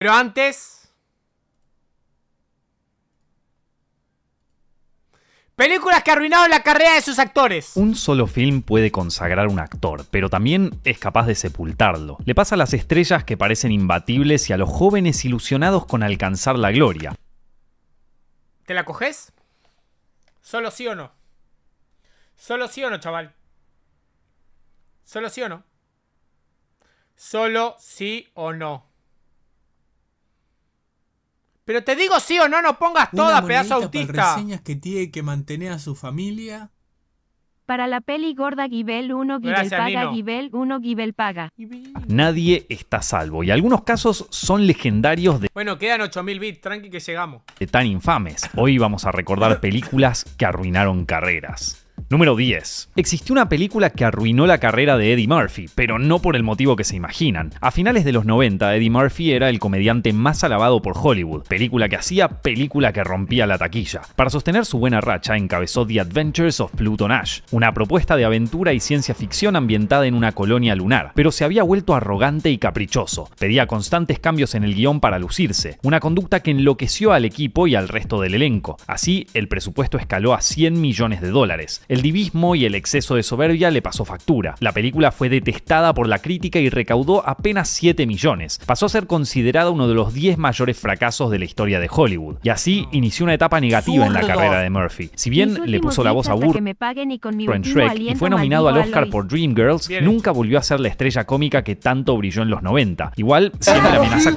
Pero antes... Películas que arruinaron la carrera de sus actores. Un solo film puede consagrar un actor, pero también es capaz de sepultarlo. Le pasa a las estrellas que parecen imbatibles y a los jóvenes ilusionados con alcanzar la gloria. ¿Te la coges? Solo sí o no. Solo sí o no, chaval. Solo sí o no. Solo sí o no. Pero te digo sí o no, no pongas toda, pedazo autista. Para reseñas que tiene que mantener a su familia. Para la peli gorda Gibel 1 Gibel paga Gibel 1 Gibel paga. Nadie está salvo y algunos casos son legendarios de Bueno, quedan 8000 bits, tranqui que llegamos. De tan infames. Hoy vamos a recordar películas que arruinaron carreras. Número 10. Existió una película que arruinó la carrera de Eddie Murphy, pero no por el motivo que se imaginan. A finales de los 90, Eddie Murphy era el comediante más alabado por Hollywood, película que hacía, película que rompía la taquilla. Para sostener su buena racha, encabezó The Adventures of Pluto Nash, una propuesta de aventura y ciencia ficción ambientada en una colonia lunar, pero se había vuelto arrogante y caprichoso. Pedía constantes cambios en el guión para lucirse, una conducta que enloqueció al equipo y al resto del elenco. Así, el presupuesto escaló a 100 millones de dólares. El divismo y el exceso de soberbia le pasó factura. La película fue detestada por la crítica y recaudó apenas 7 millones. Pasó a ser considerada uno de los 10 mayores fracasos de la historia de Hollywood. Y así inició una etapa negativa en la carrera de Murphy. Si bien le puso la voz a Burr en Shrek y fue nominado al Oscar por Dreamgirls, nunca volvió a ser la estrella cómica que tanto brilló en los 90. Igual, siempre amenaza...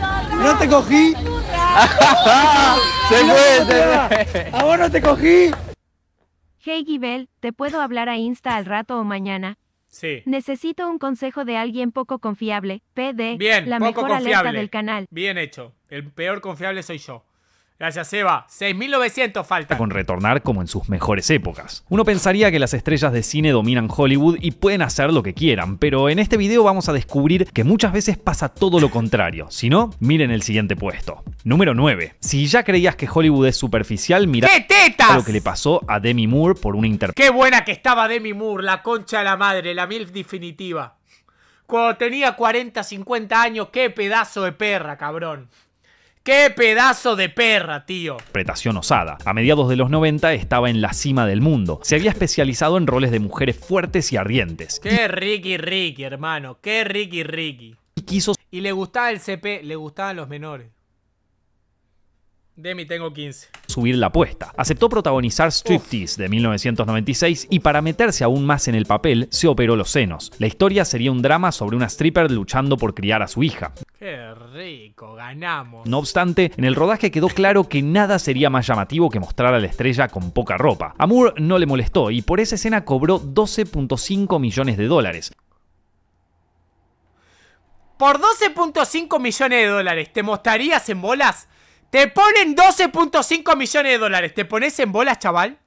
¡No te cogí! ¡Se fue! ¡A no te cogí! Hey Gibel, ¿te puedo hablar a Insta al rato o mañana? Sí. Necesito un consejo de alguien poco confiable, PD, la mejor alerta del canal. Bien hecho. El peor confiable soy yo. Gracias, Eva. 6.900 falta. Con retornar como en sus mejores épocas. Uno pensaría que las estrellas de cine dominan Hollywood y pueden hacer lo que quieran, pero en este video vamos a descubrir que muchas veces pasa todo lo contrario. Si no, miren el siguiente puesto. Número 9. Si ya creías que Hollywood es superficial, mira ¡Qué lo que le pasó a Demi Moore por una interpretación. ¡Qué buena que estaba Demi Moore! La concha de la madre, la mil definitiva. Cuando tenía 40, 50 años, qué pedazo de perra, cabrón. ¡Qué pedazo de perra, tío! Pretación osada. A mediados de los 90 estaba en la cima del mundo. Se había especializado en roles de mujeres fuertes y ardientes. ¡Qué Ricky Ricky, hermano! ¡Qué Ricky Ricky! Y quiso... Y le gustaba el CP, le gustaban los menores. Demi, tengo 15 subir la apuesta. Aceptó protagonizar Striptease de 1996 y para meterse aún más en el papel se operó los senos. La historia sería un drama sobre una stripper luchando por criar a su hija. Qué rico, ganamos. No obstante, en el rodaje quedó claro que nada sería más llamativo que mostrar a la estrella con poca ropa. A no le molestó y por esa escena cobró 12.5 millones de dólares. Por 12.5 millones de dólares, ¿te mostrarías en bolas? Te ponen 12.5 millones de dólares. ¿Te pones en bolas, chaval?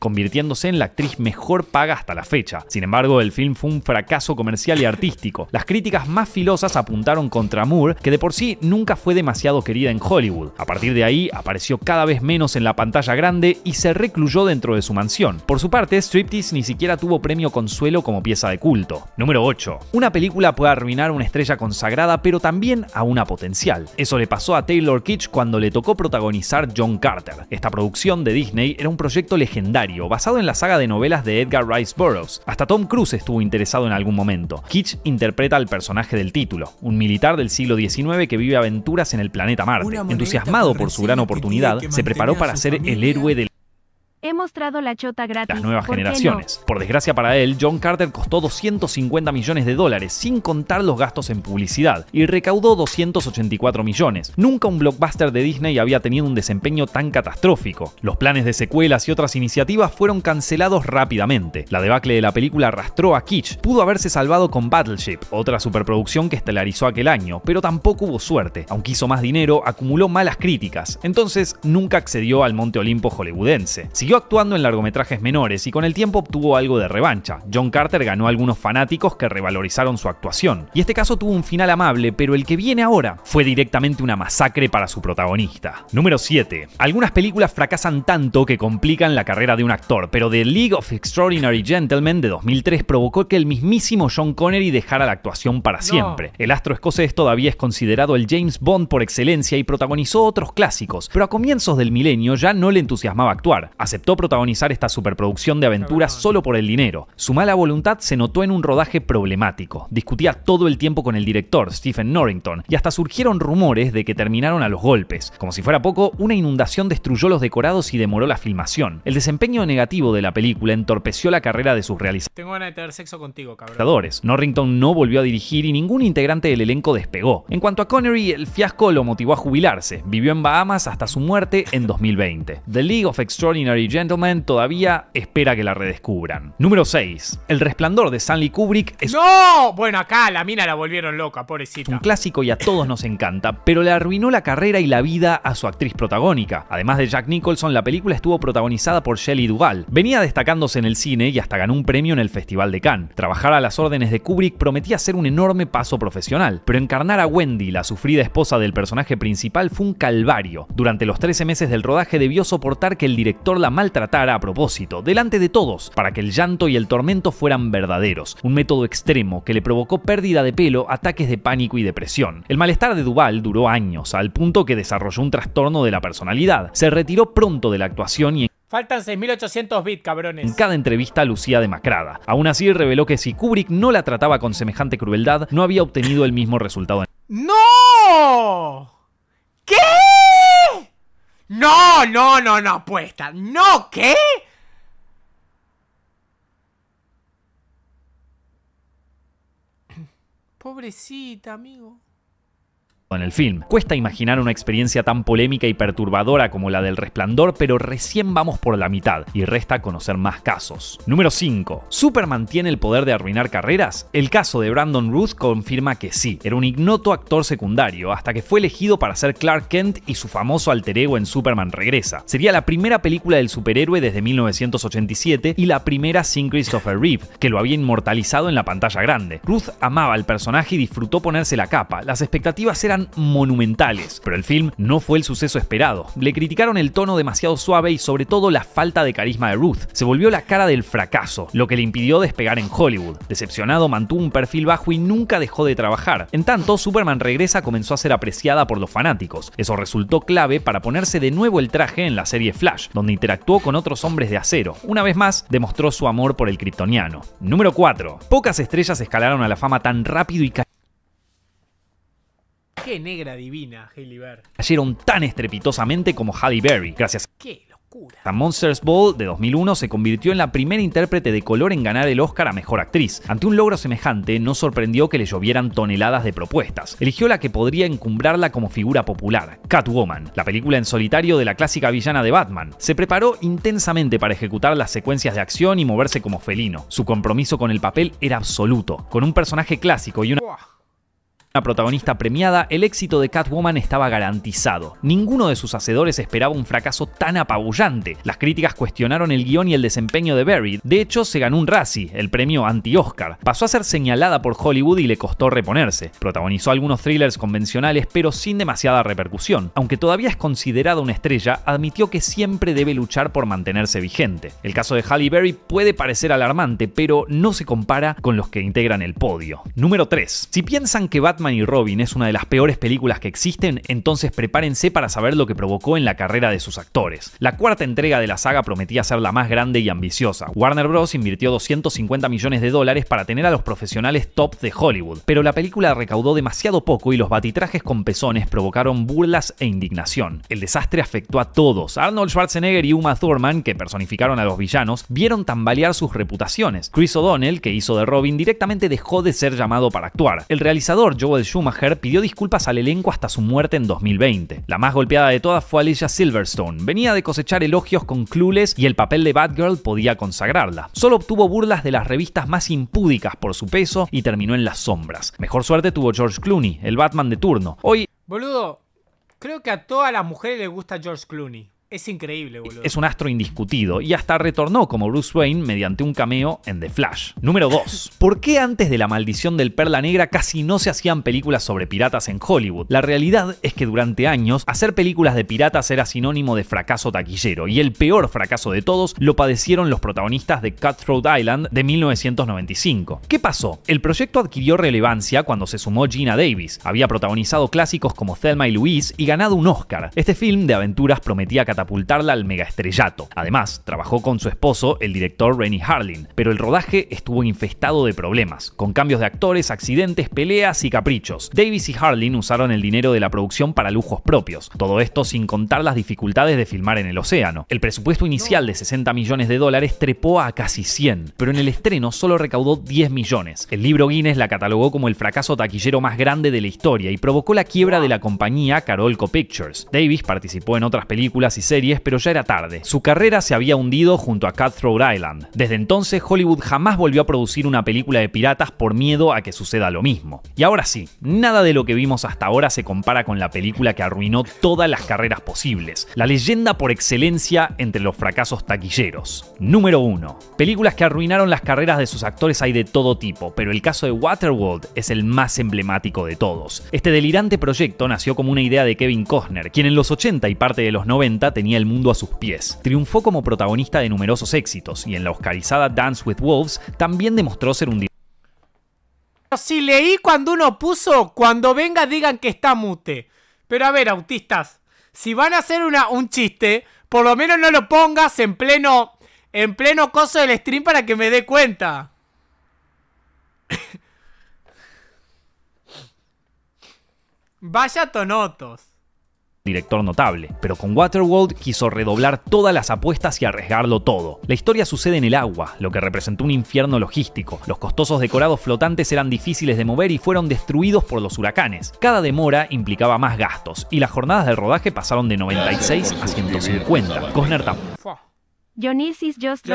convirtiéndose en la actriz mejor paga hasta la fecha. Sin embargo, el film fue un fracaso comercial y artístico. Las críticas más filosas apuntaron contra Moore, que de por sí nunca fue demasiado querida en Hollywood. A partir de ahí, apareció cada vez menos en la pantalla grande y se recluyó dentro de su mansión. Por su parte, Striptease ni siquiera tuvo premio consuelo como pieza de culto. Número 8. Una película puede arruinar a una estrella consagrada, pero también a una potencial. Eso le pasó a Taylor Kitsch cuando le tocó protagonizar John Carter. Esta producción de Disney era un proyecto legendario basado en la saga de novelas de Edgar Rice Burroughs. Hasta Tom Cruise estuvo interesado en algún momento. Kitsch interpreta al personaje del título, un militar del siglo XIX que vive aventuras en el planeta Marte. Entusiasmado por su gran oportunidad, se preparó para ser el héroe del He mostrado la chota gratis. Las nuevas generaciones. Por desgracia para él, John Carter costó 250 millones de dólares, sin contar los gastos en publicidad, y recaudó 284 millones. Nunca un blockbuster de Disney había tenido un desempeño tan catastrófico. Los planes de secuelas y otras iniciativas fueron cancelados rápidamente. La debacle de la película arrastró a Kitsch. Pudo haberse salvado con Battleship, otra superproducción que estelarizó aquel año, pero tampoco hubo suerte. Aunque hizo más dinero, acumuló malas críticas. Entonces, nunca accedió al Monte Olimpo hollywoodense Siguió actuando en largometrajes menores y con el tiempo obtuvo algo de revancha. John Carter ganó a algunos fanáticos que revalorizaron su actuación. Y este caso tuvo un final amable, pero el que viene ahora fue directamente una masacre para su protagonista. Número 7. Algunas películas fracasan tanto que complican la carrera de un actor, pero The League of Extraordinary Gentlemen de 2003 provocó que el mismísimo John Connery dejara la actuación para siempre. El astro escocés todavía es considerado el James Bond por excelencia y protagonizó otros clásicos, pero a comienzos del milenio ya no le entusiasmaba actuar aceptó protagonizar esta superproducción de aventuras solo por el dinero. Su mala voluntad se notó en un rodaje problemático. Discutía todo el tiempo con el director, Stephen Norrington, y hasta surgieron rumores de que terminaron a los golpes. Como si fuera poco, una inundación destruyó los decorados y demoró la filmación. El desempeño negativo de la película entorpeció la carrera de sus realizadores. Tengo ganas de tener sexo contigo, cabrón. Norrington no volvió a dirigir y ningún integrante del elenco despegó. En cuanto a Connery, el fiasco lo motivó a jubilarse. Vivió en Bahamas hasta su muerte en 2020. The League of Extraordinary Gentleman todavía espera que la redescubran. Número 6. El resplandor de Stanley Kubrick es... ¡No! Bueno, acá la mina la volvieron loca, pobrecita. Un clásico y a todos nos encanta, pero le arruinó la carrera y la vida a su actriz protagónica. Además de Jack Nicholson, la película estuvo protagonizada por Shelley Duvall. Venía destacándose en el cine y hasta ganó un premio en el Festival de Cannes. Trabajar a las órdenes de Kubrick prometía ser un enorme paso profesional, pero encarnar a Wendy, la sufrida esposa del personaje principal, fue un calvario. Durante los 13 meses del rodaje debió soportar que el director la maltratara a propósito, delante de todos, para que el llanto y el tormento fueran verdaderos, un método extremo que le provocó pérdida de pelo, ataques de pánico y depresión. El malestar de Duval duró años, al punto que desarrolló un trastorno de la personalidad. Se retiró pronto de la actuación y Faltan 6.800 bits, cabrones. En cada entrevista lucía demacrada. Aún así reveló que si Kubrick no la trataba con semejante crueldad, no había obtenido el mismo resultado. ¡No! ¿Qué? No, no, no, no, apuesta. ¿No qué? Pobrecita, amigo en el film. Cuesta imaginar una experiencia tan polémica y perturbadora como la del resplandor, pero recién vamos por la mitad y resta conocer más casos. Número 5. ¿Superman tiene el poder de arruinar carreras? El caso de Brandon Ruth confirma que sí. Era un ignoto actor secundario hasta que fue elegido para ser Clark Kent y su famoso alter ego en Superman Regresa. Sería la primera película del superhéroe desde 1987 y la primera sin Christopher Reeve, que lo había inmortalizado en la pantalla grande. Ruth amaba al personaje y disfrutó ponerse la capa. Las expectativas eran monumentales, pero el film no fue el suceso esperado. Le criticaron el tono demasiado suave y sobre todo la falta de carisma de Ruth. Se volvió la cara del fracaso, lo que le impidió despegar en Hollywood. Decepcionado, mantuvo un perfil bajo y nunca dejó de trabajar. En tanto, Superman Regresa comenzó a ser apreciada por los fanáticos. Eso resultó clave para ponerse de nuevo el traje en la serie Flash, donde interactuó con otros hombres de acero. Una vez más, demostró su amor por el kryptoniano. Número 4. Pocas estrellas escalaron a la fama tan rápido y Qué negra divina, Hailey Berry. Cayeron tan estrepitosamente como Halle Berry, gracias Qué locura. La Monsters Ball de 2001 se convirtió en la primera intérprete de color en ganar el Oscar a Mejor Actriz. Ante un logro semejante, no sorprendió que le llovieran toneladas de propuestas. Eligió la que podría encumbrarla como figura popular, Catwoman, la película en solitario de la clásica villana de Batman. Se preparó intensamente para ejecutar las secuencias de acción y moverse como felino. Su compromiso con el papel era absoluto. Con un personaje clásico y una... Una protagonista premiada, el éxito de Catwoman estaba garantizado. Ninguno de sus hacedores esperaba un fracaso tan apabullante. Las críticas cuestionaron el guión y el desempeño de Barry. De hecho, se ganó un Razzie, el premio anti-Oscar. Pasó a ser señalada por Hollywood y le costó reponerse. Protagonizó algunos thrillers convencionales, pero sin demasiada repercusión. Aunque todavía es considerada una estrella, admitió que siempre debe luchar por mantenerse vigente. El caso de Halle Berry puede parecer alarmante, pero no se compara con los que integran el podio. Número 3. Si piensan que Batman y Robin es una de las peores películas que existen, entonces prepárense para saber lo que provocó en la carrera de sus actores. La cuarta entrega de la saga prometía ser la más grande y ambiciosa. Warner Bros. invirtió 250 millones de dólares para tener a los profesionales top de Hollywood, pero la película recaudó demasiado poco y los batitrajes con pezones provocaron burlas e indignación. El desastre afectó a todos. Arnold Schwarzenegger y Uma Thurman, que personificaron a los villanos, vieron tambalear sus reputaciones. Chris O'Donnell, que hizo de Robin, directamente dejó de ser llamado para actuar. El realizador de Schumacher pidió disculpas al elenco hasta su muerte en 2020. La más golpeada de todas fue Alicia Silverstone. Venía de cosechar elogios con Clueless y el papel de Batgirl podía consagrarla. Solo obtuvo burlas de las revistas más impúdicas por su peso y terminó en las sombras. Mejor suerte tuvo George Clooney, el Batman de turno. Hoy... Boludo, creo que a todas las mujeres les gusta George Clooney. Es increíble, boludo. Es un astro indiscutido y hasta retornó como Bruce Wayne mediante un cameo en The Flash. Número 2. ¿Por qué antes de la maldición del Perla Negra casi no se hacían películas sobre piratas en Hollywood? La realidad es que durante años hacer películas de piratas era sinónimo de fracaso taquillero y el peor fracaso de todos lo padecieron los protagonistas de Cutthroat Island de 1995. ¿Qué pasó? El proyecto adquirió relevancia cuando se sumó Gina Davis. Había protagonizado clásicos como Thelma y Louise y ganado un Oscar. Este film de aventuras prometía que apuntarla al megaestrellato. Además, trabajó con su esposo, el director Rennie Harlin, pero el rodaje estuvo infestado de problemas, con cambios de actores, accidentes, peleas y caprichos. Davis y Harlin usaron el dinero de la producción para lujos propios, todo esto sin contar las dificultades de filmar en el océano. El presupuesto inicial de 60 millones de dólares trepó a casi 100, pero en el estreno solo recaudó 10 millones. El libro Guinness la catalogó como el fracaso taquillero más grande de la historia y provocó la quiebra de la compañía Carolco Pictures. Davis participó en otras películas y series, pero ya era tarde. Su carrera se había hundido junto a Cutthroat Island. Desde entonces, Hollywood jamás volvió a producir una película de piratas por miedo a que suceda lo mismo. Y ahora sí, nada de lo que vimos hasta ahora se compara con la película que arruinó todas las carreras posibles, la leyenda por excelencia entre los fracasos taquilleros. Número 1. Películas que arruinaron las carreras de sus actores hay de todo tipo, pero el caso de Waterworld es el más emblemático de todos. Este delirante proyecto nació como una idea de Kevin Costner, quien en los 80 y parte de los 90 tenía el mundo a sus pies. Triunfó como protagonista de numerosos éxitos y en la oscarizada Dance with Wolves también demostró ser un si leí cuando uno puso, cuando venga digan que está mute. Pero a ver, autistas, si van a hacer un chiste, por lo menos no lo pongas en pleno, en pleno coso del stream para que me dé cuenta. Vaya tonotos director notable, pero con Waterworld quiso redoblar todas las apuestas y arriesgarlo todo. La historia sucede en el agua, lo que representó un infierno logístico. Los costosos decorados flotantes eran difíciles de mover y fueron destruidos por los huracanes. Cada demora implicaba más gastos, y las jornadas del rodaje pasaron de 96 a 150. Cosner Just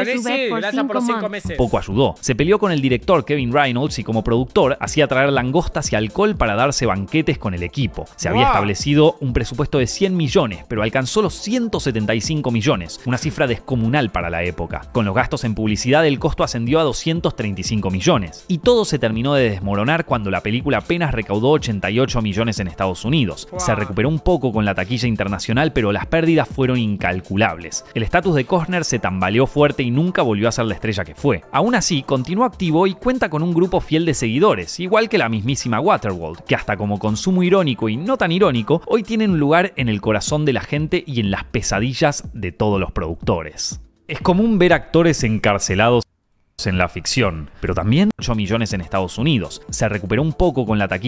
Poco ayudó. Se peleó con el director Kevin Reynolds y como productor hacía traer langostas y alcohol para darse banquetes con el equipo. Se había establecido un presupuesto de 100 millones, pero alcanzó los 175 millones, una cifra descomunal para la época. Con los gastos en publicidad el costo ascendió a 235 millones. Y todo se terminó de desmoronar cuando la película apenas recaudó 88 millones en Estados Unidos. Se recuperó un poco con la taquilla internacional, pero las pérdidas fueron incalculables. El estatus de Costner se tambaleó fuerte y nunca volvió a ser la estrella que fue. Aún así, continuó activo y cuenta con un grupo fiel de seguidores, igual que la mismísima Waterworld, que hasta como consumo irónico y no tan irónico, hoy tienen un lugar en el corazón de la gente y en las pesadillas de todos los productores. Es común ver actores encarcelados en la ficción, pero también 8 millones en Estados Unidos. Se recuperó un poco con la taquilla